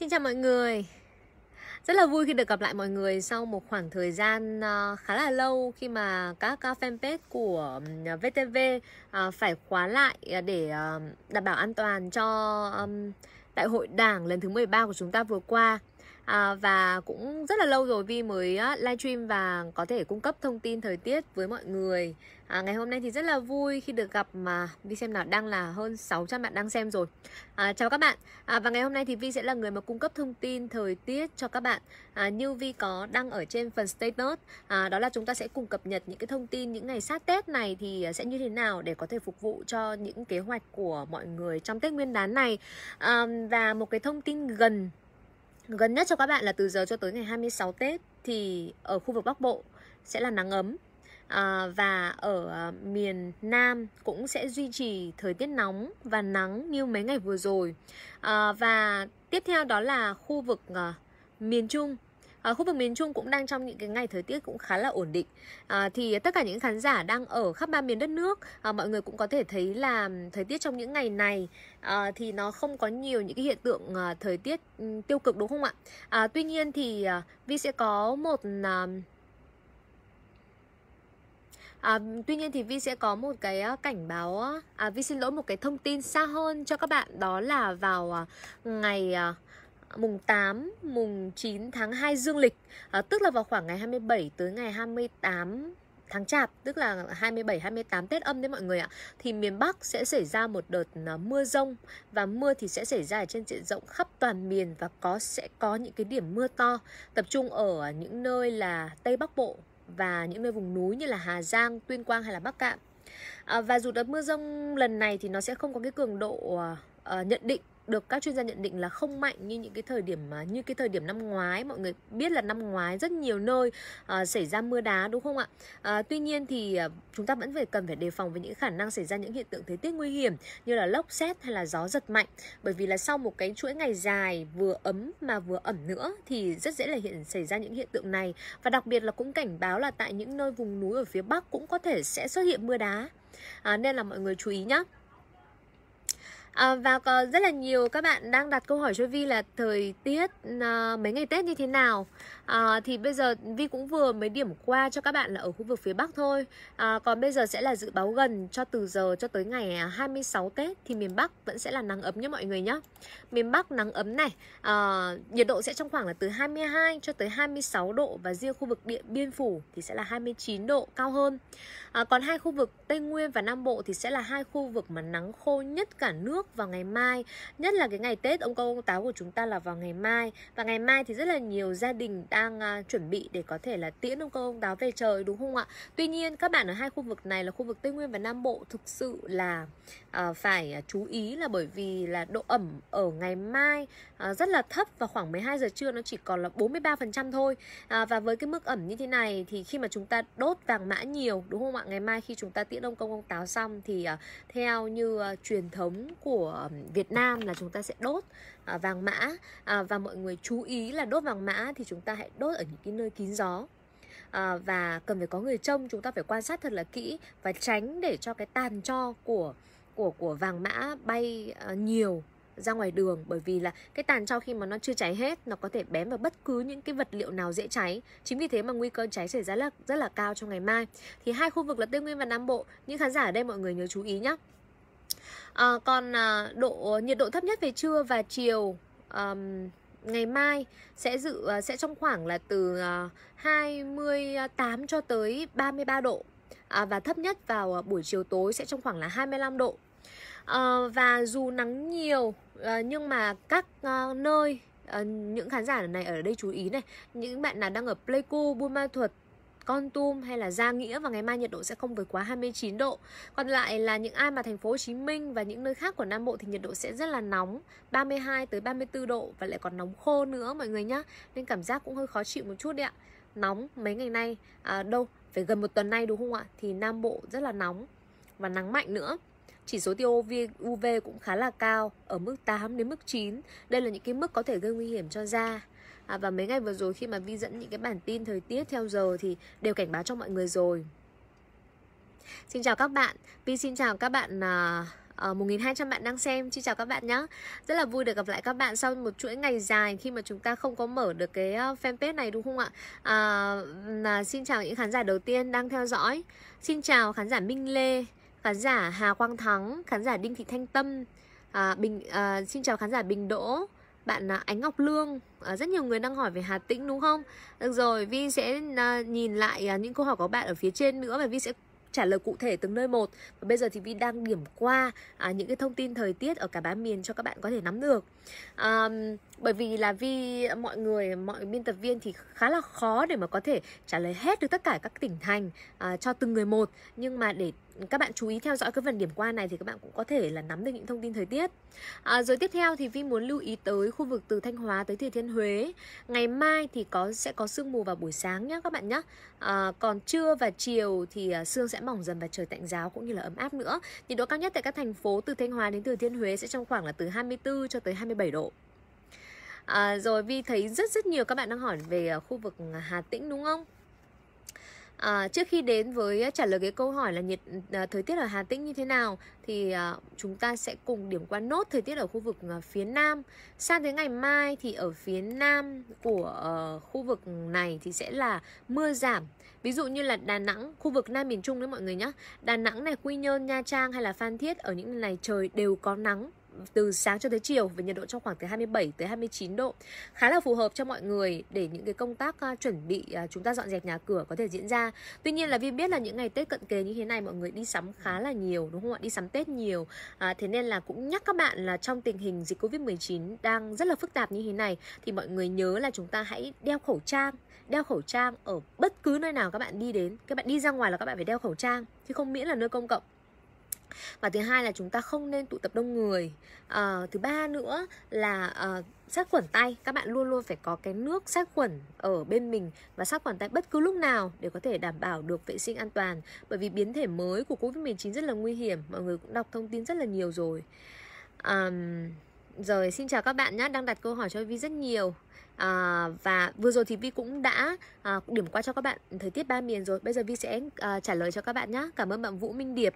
Xin chào mọi người Rất là vui khi được gặp lại mọi người sau một khoảng thời gian ờ, khá là lâu Khi mà các fanpage của VTV ờ, phải khóa lại ờ, để đảm bảo an toàn cho đại hội đảng lần thứ 13 của chúng ta vừa qua à, và cũng rất là lâu rồi Vi mới live stream và có thể cung cấp thông tin thời tiết với mọi người à, ngày hôm nay thì rất là vui khi được gặp mà Vi xem nào đang là hơn 600 bạn đang xem rồi à, chào các bạn à, và ngày hôm nay thì Vi sẽ là người mà cung cấp thông tin thời tiết cho các bạn à, như Vi có đăng ở trên phần status à, đó là chúng ta sẽ cùng cập nhật những cái thông tin những ngày sát Tết này thì sẽ như thế nào để có thể phục vụ cho những kế hoạch của mọi người trong Tết Nguyên đán này à, và một cái thông tin gần gần nhất cho các bạn là từ giờ cho tới ngày 26 Tết thì ở khu vực Bắc Bộ sẽ là nắng ấm à, và ở à, miền Nam cũng sẽ duy trì thời tiết nóng và nắng như mấy ngày vừa rồi à, và tiếp theo đó là khu vực à, miền Trung À, khu vực miền Trung cũng đang trong những cái ngày thời tiết cũng khá là ổn định. À, thì tất cả những khán giả đang ở khắp ba miền đất nước, à, mọi người cũng có thể thấy là thời tiết trong những ngày này à, thì nó không có nhiều những cái hiện tượng à, thời tiết ừ, tiêu cực đúng không ạ? À, tuy nhiên thì à, Vi sẽ có một à, À, tuy nhiên thì Vi sẽ có một cái cảnh báo à, Vi xin lỗi một cái thông tin xa hơn cho các bạn đó là vào ngày mùng 8, mùng 9 tháng 2 dương lịch à, Tức là vào khoảng ngày 27 tới ngày 28 tháng chạp tức là 27 28 Tết âm đấy mọi người ạ thì miền Bắc sẽ xảy ra một đợt à, mưa rông và mưa thì sẽ xảy ra ở trên diện rộng khắp toàn miền và có sẽ có những cái điểm mưa to tập trung ở những nơi là Tây Bắc Bộ và những nơi vùng núi như là Hà Giang, Tuyên Quang hay là Bắc Cạn. À, và dù đợt mưa rông lần này thì nó sẽ không có cái cường độ à, à nhận định được các chuyên gia nhận định là không mạnh như những cái thời điểm mà như cái thời điểm năm ngoái mọi người biết là năm ngoái rất nhiều nơi à, xảy ra mưa đá đúng không ạ à, tuy nhiên thì à, chúng ta vẫn phải cần phải đề phòng với những khả năng xảy ra những hiện tượng thời tiết nguy hiểm như là lốc xét hay là gió giật mạnh bởi vì là sau một cái chuỗi ngày dài vừa ấm mà vừa ẩm nữa thì rất dễ là hiện xảy ra những hiện tượng này và đặc biệt là cũng cảnh báo là tại những nơi vùng núi ở phía bắc cũng có thể sẽ xuất hiện mưa đá à, nên là mọi người chú ý nhé À, và có rất là nhiều các bạn đang đặt câu hỏi cho Vi là thời tiết à, mấy ngày Tết như thế nào à, Thì bây giờ Vi cũng vừa mới điểm qua cho các bạn là ở khu vực phía Bắc thôi à, Còn bây giờ sẽ là dự báo gần cho từ giờ cho tới ngày 26 à, Tết Thì miền Bắc vẫn sẽ là nắng ấm nhé mọi người nhé Miền Bắc nắng ấm này à, Nhiệt độ sẽ trong khoảng là từ 22 cho tới 26 độ Và riêng khu vực Điện Biên Phủ thì sẽ là 29 độ cao hơn à, Còn hai khu vực Tây Nguyên và Nam Bộ thì sẽ là hai khu vực mà nắng khô nhất cả nước nước vào ngày mai nhất là cái ngày tết ông công ông táo của chúng ta là vào ngày mai và ngày mai thì rất là nhiều gia đình đang uh, chuẩn bị để có thể là tiễn ông công ông táo về trời đúng không ạ tuy nhiên các bạn ở hai khu vực này là khu vực tây nguyên và nam bộ thực sự là uh, phải à, chú ý là bởi vì là độ ẩm ở ngày mai uh, rất là thấp và khoảng 12 giờ trưa nó chỉ còn là 43% thôi uh, và với cái mức ẩm như thế này thì khi mà chúng ta đốt vàng mã nhiều đúng không ạ ngày mai khi chúng ta tiễn ông công ông táo xong thì uh, theo như uh, truyền thống của của Việt Nam là chúng ta sẽ đốt à, vàng mã à, và mọi người chú ý là đốt vàng mã thì chúng ta hãy đốt ở những cái nơi kín gió à, và cần phải có người trông chúng ta phải quan sát thật là kỹ và tránh để cho cái tàn cho của của của vàng mã bay nhiều ra ngoài đường bởi vì là cái tàn cho khi mà nó chưa cháy hết nó có thể bén vào bất cứ những cái vật liệu nào dễ cháy chính vì thế mà nguy cơ cháy xảy ra là rất là cao trong ngày mai thì hai khu vực là tây nguyên và nam bộ những khán giả ở đây mọi người nhớ chú ý nhé à, còn à, độ nhiệt độ thấp nhất về trưa và chiều um, ngày mai sẽ dự ờ, sẽ trong khoảng là từ 28 ờ, cho tới 33 độ à, và thấp nhất vào buổi chiều tối sẽ trong khoảng là 25 độ à, và dù nắng nhiều à, nhưng mà các à, nơi À, những khán giả này ở đây chú ý này những bạn nào đang ở Pleiku, Buôn Ma Thuột, con Tum hay là Gia Nghĩa và ngày mai nhiệt độ sẽ không vượt quá 29 độ. Còn lại là những ai mà thành phố Hồ Chí Minh và những nơi khác của Nam Bộ thì nhiệt độ sẽ rất là nóng, 32 tới 34 độ và lại còn nóng khô nữa mọi người nhá. Nên cảm giác cũng hơi khó chịu một chút đấy ạ. Nóng mấy ngày nay à, đâu phải gần một tuần nay đúng không ạ? Thì Nam Bộ rất là nóng và nắng mạnh nữa chỉ số tia UV cũng khá là cao ở mức 8 đến mức 9. Đây là những cái mức có thể gây nguy hiểm cho da à, và mấy ngày vừa rồi khi mà vi dẫn những cái bản tin thời tiết theo giờ thì đều cảnh báo cho mọi người rồi Xin chào các bạn, Vi xin chào các bạn à, uh, à, 1200 bạn đang xem Xin chào các bạn nhé Rất là vui được gặp lại các bạn sau một chuỗi ngày dài Khi mà chúng ta không có mở được cái à, fanpage này đúng không ạ uh, uh, Xin chào những khán giả đầu tiên đang theo dõi Xin chào khán giả Minh Lê Khán giả Hà Quang Thắng Khán giả Đinh Thị Thanh Tâm à, Bình à, Xin chào khán giả Bình Đỗ bạn à, Ánh Ngọc Lương ờ, rất nhiều người đang hỏi về Hà Tĩnh đúng không được rồi Vi sẽ à, nhìn lại à, những câu hỏi của bạn ở phía trên nữa và Vi sẽ trả lời cụ thể từng nơi một và bây giờ thì Vi đang điểm qua những cái thông tin thời tiết ở cả ba miền cho các bạn có thể nắm được um, bởi vì là vì mọi người mọi biên tập viên thì khá là khó để mà có thể trả lời hết được tất cả các tỉnh thành uh, cho từng người một nhưng mà để các bạn chú ý theo dõi cái phần điểm qua này thì các bạn cũng có thể là nắm được những thông tin thời tiết à, rồi tiếp theo thì vi muốn lưu ý tới khu vực từ thanh hóa tới thừa thiên huế ngày mai thì có sẽ có sương mù vào buổi sáng nhé các bạn nhé à, ờ, còn trưa và chiều thì sương sẽ mỏng dần và trời tạnh giáo cũng như là ấm áp nữa nhiệt độ cao nhất tại các thành phố từ thanh hóa đến thừa thiên huế sẽ trong khoảng là từ 24 cho tới 27 27 độ à, Rồi Vi thấy rất rất nhiều các bạn đang hỏi về à, khu vực Hà Tĩnh đúng không? À, trước khi đến với trả lời cái câu hỏi là nhiệt à, thời tiết ở Hà Tĩnh như thế nào thì à, chúng ta sẽ cùng điểm qua nốt thời tiết ở khu vực à, phía Nam. Sang đến ngày mai thì ở phía Nam của à, khu vực này thì sẽ là mưa giảm. Ví dụ như là Đà Nẵng, khu vực Nam miền Trung đấy mọi người nhé. Đà Nẵng này, Quy Nhơn, Nha Trang hay là Phan Thiết ở những này trời đều có nắng từ sáng cho tới chiều với nhiệt độ trong khoảng từ 27 tới 29 độ khá là phù hợp cho mọi người để những cái công tác à, chuẩn bị à, chúng ta dọn dẹp nhà cửa có thể diễn ra tuy nhiên là vi biết là những ngày tết cận kề như thế này mọi người đi sắm khá là nhiều đúng không ạ đi sắm tết nhiều à, thế nên là cũng nhắc các bạn là trong tình hình dịch covid 19 đang rất là phức tạp như thế này thì mọi người nhớ là chúng ta hãy đeo khẩu trang đeo khẩu trang ở bất cứ nơi nào các bạn đi đến các bạn đi ra ngoài là các bạn phải đeo khẩu trang chứ không miễn là nơi công cộng và thứ hai là chúng ta không nên tụ tập đông người à, thứ ba nữa là à, sát khuẩn tay các bạn luôn luôn phải có cái nước sát khuẩn ở bên mình và sát khuẩn tay bất cứ lúc nào để có thể đảm bảo được vệ sinh an toàn bởi vì biến thể mới của covid 19 rất là nguy hiểm mọi người cũng đọc thông tin rất là nhiều rồi à, rồi xin chào các bạn nhé đang đặt câu hỏi cho vi rất nhiều à, và vừa rồi thì Vi cũng đã à, điểm qua cho các bạn thời tiết ba miền rồi bây giờ Vi sẽ à, trả lời cho các bạn nhé cảm ơn bạn Vũ Minh Điệp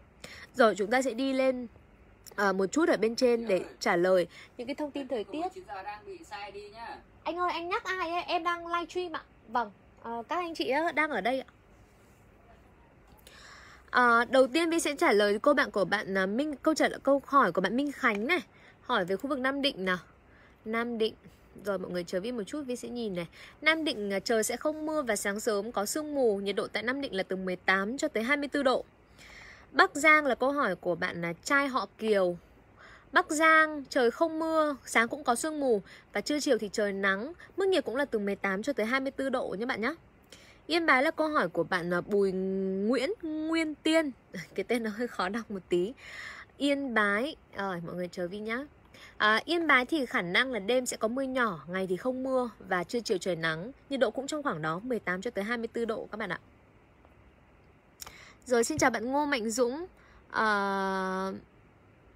rồi chúng ta sẽ đi lên à, một chút ở bên trên để trả lời những cái thông tin thời tiết anh ơi anh nhắc ai ấy? em đang live stream ạ vâng à, các anh chị đang ở đây ạ À, đầu tiên Vi sẽ trả lời cô bạn của bạn Minh câu trả lời câu hỏi của bạn Minh Khánh này hỏi về khu vực Nam Định nào Nam Định rồi mọi người chờ Vi một chút Vi sẽ nhìn này Nam Định à, trời sẽ không mưa và sáng sớm có sương mù Nhiệt độ tại Nam Định là từ 18 cho tới 24 độ Bắc Giang là câu hỏi của bạn là trai họ Kiều Bắc Giang trời không mưa, sáng cũng có sương mù và trưa chiều thì trời nắng, mức nhiệt cũng là từ 18 cho tới 24 độ nhé bạn nhé. Yên Bái là câu hỏi của bạn là Bùi Nguyễn Nguyên Tiên Cái tên nó hơi khó đọc một tí Yên Bái rồi Mọi người chờ Vi nhá À, Yên Bái thì khả năng là đêm sẽ có mưa nhỏ, ngày thì không mưa và trưa chiều trời nắng. Nhiệt độ cũng trong khoảng đó 18 cho tới 24 độ các bạn ạ. Rồi xin chào bạn Ngô Mạnh Dũng. À,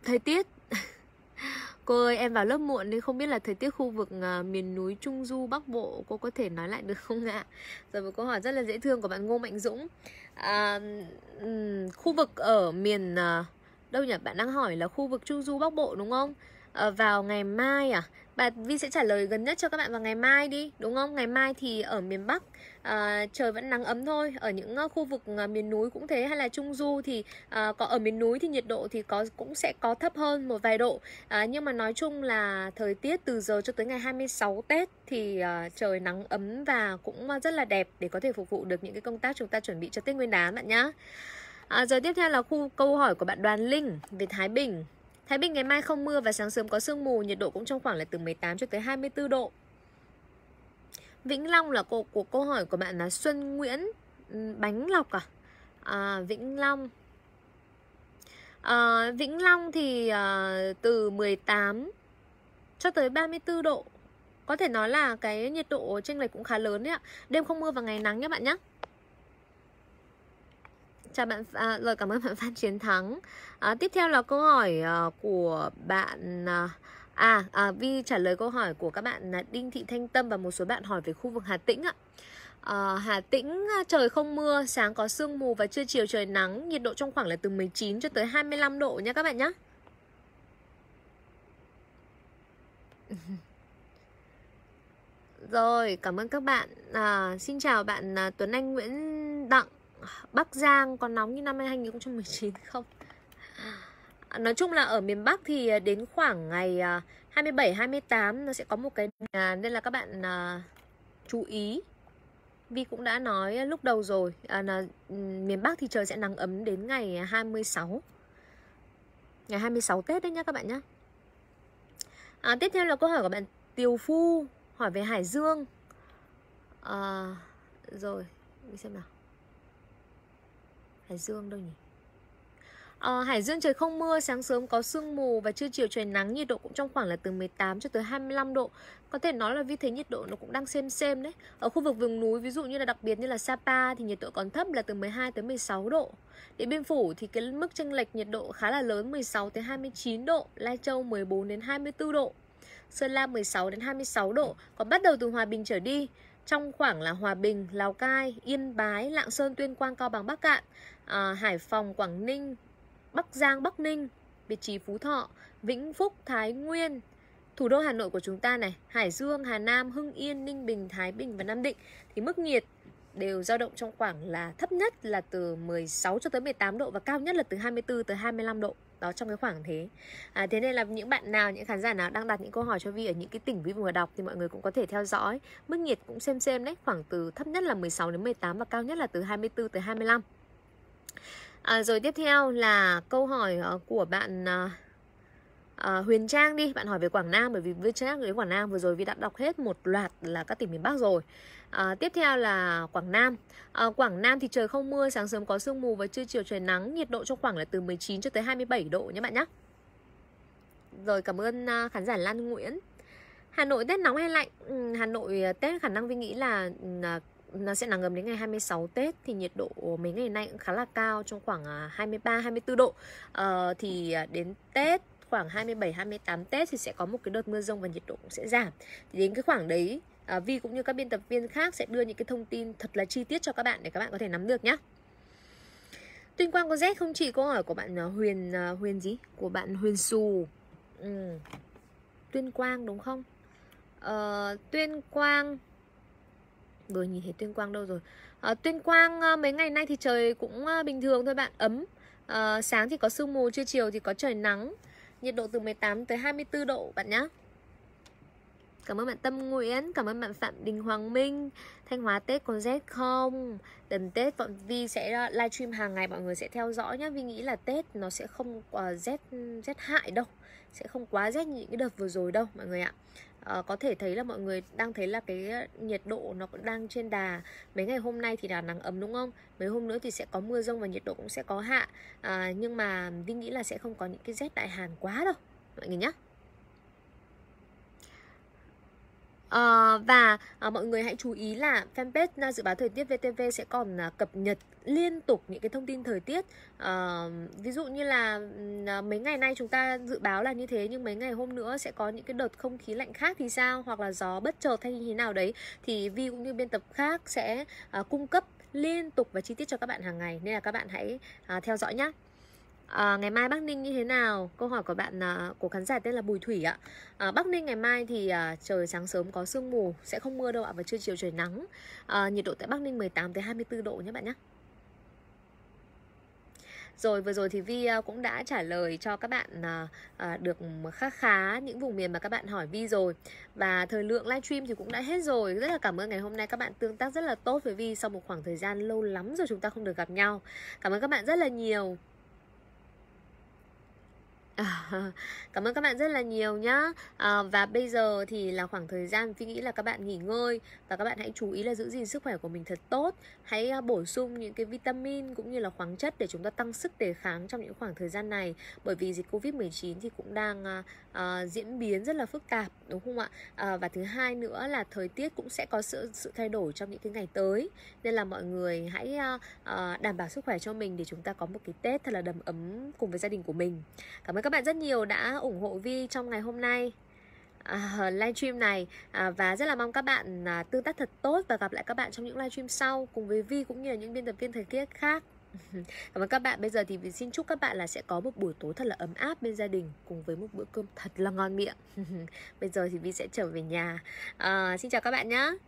thời tiết Cô ơi em vào lớp muộn nên không biết là thời tiết khu vực uh, miền núi Trung Du Bắc Bộ cô có thể nói lại được không ạ? Rồi một câu hỏi rất là dễ thương của bạn Ngô Mạnh Dũng. À, um, khu vực ở miền uh, đâu nhỉ? Bạn đang hỏi là khu vực Trung Du Bắc Bộ đúng không? Ờ, vào ngày mai à bà Vi sẽ trả lời gần nhất cho các bạn vào ngày mai đi đúng không ngày mai thì ở miền Bắc à, trời vẫn nắng ấm thôi ở những ờ, khu vực miền núi cũng thế hay là trung du thì à, có ở miền núi thì nhiệt độ thì có cũng sẽ có thấp hơn một vài độ à, nhưng mà nói chung là thời tiết từ giờ cho tới ngày 26 Tết thì à, trời nắng ấm và cũng rất là đẹp để có thể phục vụ được những cái công tác chúng ta chuẩn bị cho Tết Nguyên đán bạn nhá à, giờ tiếp theo là khu câu hỏi của bạn Đoàn Linh về Thái Bình Thái Bình ngày mai không mưa và sáng sớm có sương mù, nhiệt độ cũng trong khoảng là từ 18 cho tới 24 độ. Vĩnh Long là cuộc của câu hỏi của bạn là Xuân Nguyễn ừ, Bánh Lọc à? à Vĩnh Long à, Vĩnh Long thì à, từ 18 cho tới 34 độ có thể nói là cái nhiệt độ chênh lệch cũng khá lớn đấy ạ. Đêm không mưa và ngày nắng nhé bạn nhé chào bạn à, rồi cảm ơn bạn Phan Chiến Thắng à, tiếp theo là câu hỏi uh, của bạn uh, à, à Vi trả lời câu hỏi của các bạn là Đinh Thị Thanh Tâm và một số bạn hỏi về khu vực Hà Tĩnh ạ À, Hà Tĩnh trời không mưa, sáng có sương mù và trưa chiều trời nắng, nhiệt độ trong khoảng là từ 19 cho tới 25 độ nha các bạn nhé. Rồi, cảm ơn các bạn. À, xin chào bạn à, Tuấn Anh Nguyễn Đặng Bắc Giang có nóng như năm 2019 không? Nói chung là ở miền Bắc thì à, đến khoảng ngày 27 à, 28 nó sẽ có một cái nên là các bạn à, chú ý. Vi cũng đã nói lúc đầu rồi là miền Bắc thì trời sẽ nắng ấm đến ngày 26. Ngày 26 Tết đấy nhá các bạn nhá. À, tiếp theo là câu hỏi của bạn Tiều Phu hỏi về Hải Dương. À, rồi, mình xem nào. Hải Dương đâu nhỉ À, Hải Dương trời không mưa, sáng sớm có sương mù và trưa chiều trời nắng, nhiệt độ cũng trong khoảng là từ 18 cho tới 25 độ. Có thể nói là vì thế nhiệt độ nó cũng đang xem xem đấy. Ở khu vực vùng núi ví dụ như là đặc biệt như là Sapa thì nhiệt độ còn thấp là từ 12 tới 16 độ. Điện Biên Phủ thì cái mức chênh lệch nhiệt độ khá là lớn 16 tới 29 độ, Lai Châu 14 đến 24 độ. Sơn La 16 đến 26 độ, còn bắt đầu từ Hòa Bình trở đi trong khoảng là Hòa Bình, Lào Cai, Yên Bái, Lạng Sơn, Tuyên Quang, Cao Bằng, Bắc Cạn, à, Hải Phòng, Quảng Ninh, Bắc Giang, Bắc Ninh, Việt Trì, Phú Thọ, Vĩnh Phúc, Thái Nguyên, thủ đô Hà Nội của chúng ta này, Hải Dương, Hà Nam, Hưng Yên, Ninh Bình, Thái Bình và Nam Định thì mức nhiệt đều dao động trong khoảng là thấp nhất là từ 16 cho tới 18 độ và cao nhất là từ 24 tới 25 độ đó trong cái khoảng thế à, thế nên là những bạn nào những khán giả nào đang đặt những câu hỏi cho Vi ở những cái tỉnh Vi vừa đọc thì mọi người cũng có thể theo dõi mức nhiệt cũng xem xem đấy khoảng từ thấp nhất là 16 đến 18 và cao nhất là từ 24 tới 25 à, rồi tiếp theo là câu hỏi ờ, của bạn uh, à, Huyền Trang đi bạn hỏi về Quảng Nam bởi vì với Trang đến Quảng Nam vừa rồi vì đã đọc hết một loạt là các tỉnh miền Bắc rồi à, tiếp theo là Quảng Nam à, Quảng Nam thì trời không mưa sáng sớm có sương mù và trưa chiều trời nắng nhiệt độ trong khoảng là từ 19 cho tới 27 độ nhé bạn nhé rồi cảm ơn khán giả Lan Nguyễn Hà Nội Tết nóng hay lạnh ừ, Hà Nội Tết khả năng Vinh nghĩ là nó sẽ nắng ngầm đến ngày 26 Tết thì nhiệt độ mấy ngày nay cũng khá là cao trong khoảng 23 24 độ. Ờ, thì đến Tết khoảng 27 28 Tết thì sẽ có một cái đợt mưa rông và nhiệt độ cũng sẽ giảm. Thì đến cái khoảng đấy à, Vi cũng như các biên tập viên khác sẽ đưa những cái thông tin thật là chi tiết cho các bạn để các bạn có thể nắm được nhé. Tuyên Quang có rét không chị? Câu hỏi của bạn à, Huyền à, Huyền gì? Của bạn Huyền Xù. Ừ. Tuyên Quang đúng không? Ờ, Tuyên Quang Vừa nhìn thấy Tuyên Quang đâu rồi à, Tuyên Quang à, mấy ngày nay thì trời cũng bình thường thôi bạn Ấm à, Sáng thì có sương mù, trưa chiều thì có trời nắng nhiệt độ từ 18 tới 24 độ bạn nhé Cảm ơn bạn Tâm Nguyễn, cảm ơn bạn Phạm Đình Hoàng Minh Thanh Hóa Tết còn rét không? Đần Tết bọn Vi sẽ livestream hàng ngày mọi người sẽ theo dõi nhé vi nghĩ là Tết nó sẽ không uh, rét rét hại đâu sẽ không quá rét như những cái đợt vừa rồi đâu mọi người ạ à, có thể thấy là mọi người đang thấy là cái nhiệt độ nó cũng đang trên đà mấy ngày hôm nay thì là nắng ấm đúng không mấy hôm nữa thì sẽ có mưa rông và nhiệt độ cũng sẽ có hạ à, nhưng mà Vinh nghĩ là sẽ không có những cái rét đại hàn quá đâu mọi người nhé À, và à, mọi người hãy chú ý là fanpage à, dự báo thời tiết VTV sẽ còn à, cập nhật liên tục những cái thông tin thời tiết à, ví dụ như là à, mấy ngày nay chúng ta dự báo là như thế nhưng mấy ngày hôm nữa sẽ có những cái đợt không khí lạnh khác thì sao hoặc là gió bất chợt hay như thế nào đấy thì Vi cũng như biên tập khác sẽ à, cung cấp liên tục và chi tiết cho các bạn hàng ngày nên là các bạn hãy à, theo dõi nhé À, ngày mai Bắc Ninh như thế nào? Câu hỏi của bạn à, của khán giả tên là Bùi Thủy ạ. À, Bắc Ninh ngày mai thì à, trời sáng sớm có sương mù, sẽ không mưa đâu ạ và trưa chiều trời nắng. À, nhiệt độ tại Bắc Ninh 18 tới 24 độ nhé bạn nhé. Rồi vừa rồi thì Vi cũng đã trả lời cho các bạn được khá khá những vùng miền mà các bạn hỏi Vi rồi Và thời lượng livestream thì cũng đã hết rồi Rất là cảm ơn ngày hôm nay các bạn tương tác rất là tốt với Vi Sau một khoảng thời gian lâu lắm rồi chúng ta không được gặp nhau Cảm ơn các bạn rất là nhiều cảm ơn các bạn rất là nhiều nhá à, và bây giờ thì là khoảng thời gian phi nghĩ là các bạn nghỉ ngơi và các bạn hãy chú ý là giữ gìn sức khỏe của mình thật tốt hãy ờ, bổ sung những cái vitamin cũng như là khoáng chất để chúng ta tăng sức đề kháng trong những khoảng thời gian này bởi vì dịch covid 19 thì cũng đang à, à, diễn biến rất là phức tạp đúng không ạ à, và thứ hai nữa là thời tiết cũng sẽ có sự sự thay đổi trong những cái ngày tới nên là mọi người hãy à, à, đảm bảo sức khỏe cho mình để chúng ta có một cái tết thật là đầm ấm cùng với gia đình của mình cảm ơn các các bạn rất nhiều đã ủng hộ Vi trong ngày hôm nay à, livestream này à, và rất là mong các bạn à, tương tác thật tốt và gặp lại các bạn trong những livestream sau cùng với Vi cũng như là những biên tập viên thời tiết khác. Cảm ơn các bạn. Bây giờ thì Vi xin chúc các bạn là sẽ có một buổi tối thật là ấm áp bên gia đình cùng với một bữa cơm thật là ngon miệng. Bây giờ thì Vi sẽ trở về nhà. À, xin chào các bạn nhé.